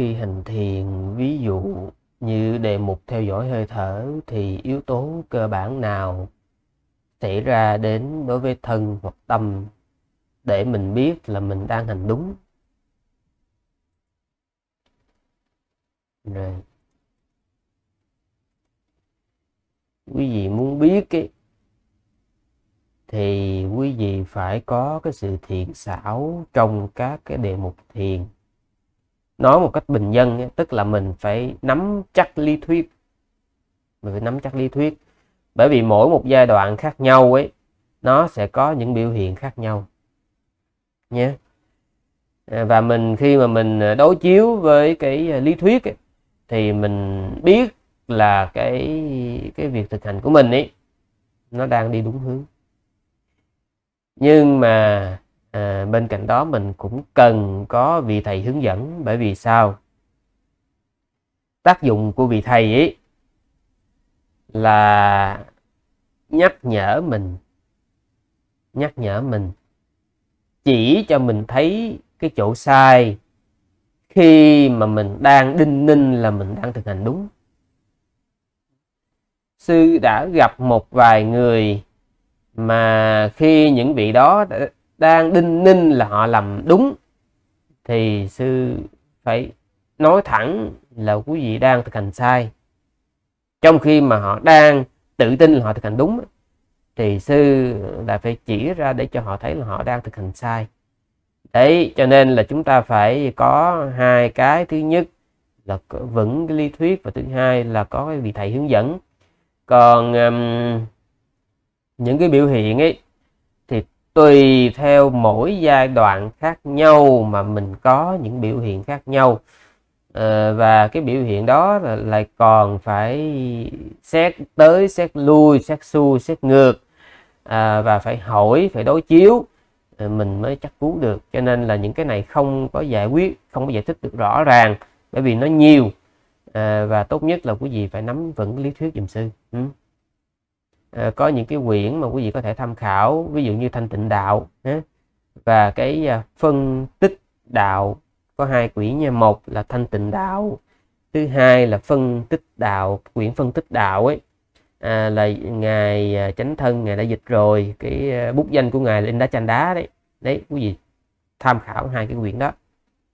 khi hành thiền ví dụ như đề mục theo dõi hơi thở thì yếu tố cơ bản nào xảy ra đến đối với thân hoặc tâm để mình biết là mình đang hành đúng rồi quý vị muốn biết ấy, thì quý vị phải có cái sự thiện xảo trong các cái đề mục thiền nói một cách bình dân tức là mình phải nắm chắc lý thuyết mình phải nắm chắc lý thuyết bởi vì mỗi một giai đoạn khác nhau ấy nó sẽ có những biểu hiện khác nhau nhé à, và mình khi mà mình à, đối chiếu với cái à, lý thuyết ấy, thì mình biết là cái cái việc thực hành của mình ấy nó đang đi đúng hướng nhưng mà bên cạnh đó mình cũng cần có vị thầy hướng dẫn bởi vì sao tác dụng của vị thầy ấy là nhắc nhở mình nhắc nhở mình chỉ cho mình thấy cái chỗ sai khi mà mình đang đinh ninh là mình đang thực hành đúng sư đã gặp một vài người mà khi những vị đó đang đinh ninh là họ làm đúng thì sư phải nói thẳng là quý vị đang thực hành sai trong khi mà họ đang tự tin là họ thực hành đúng thì sư là phải chỉ ra để cho họ thấy là họ đang thực hành sai đấy cho nên là chúng ta phải có hai cái thứ nhất là vững cái lý thuyết và thứ hai là có cái vị thầy hướng dẫn còn um, những cái biểu hiện ấy tùy theo mỗi giai đoạn khác nhau mà mình có những biểu hiện khác nhau à, và cái biểu hiện đó là lại còn phải xét tới xét lui xét xuôi xét ngược à, và phải hỏi phải đối chiếu ờ, mình mới chắc cứu được cho nên là những cái này không có giải quyết không có giải thích được rõ ràng bởi vì nó nhiều à, và tốt nhất là quý vị phải nắm vững lý thuyết dùm sư ừ uh, có những cái quyển mà quý vị có thể tham khảo ví dụ như thanh tịnh đạo uh, và cái uh, phân tích đạo có hai quyển nha một là thanh tịnh đạo thứ hai là phân tích đạo quyển phân tích đạo ấy à, là ngài ờ, chánh thân ngài đã dịch rồi cái bút danh của ngài là in đá chanh đá đấy đấy quý vị tham khảo hai cái quyển đó